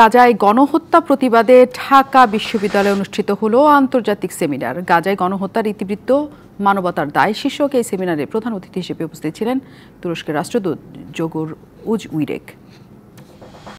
গাজায় গণহত্যা প্রতিবাদে ঢাকা বিশ্ববিদ্যালয়ে অনুষ্ঠিত হলো আন্তর্জাতিক সেমিনার গাজায় গণহত্যার ইতিবৃত্ত মানবতার দায় শীর্ষক এই সেমিনারে প্রধান অতিথি হিসেবে উপস্থিত ছিলেন তুরস্কের রাষ্ট্রদূত জগুর উজ উইরেক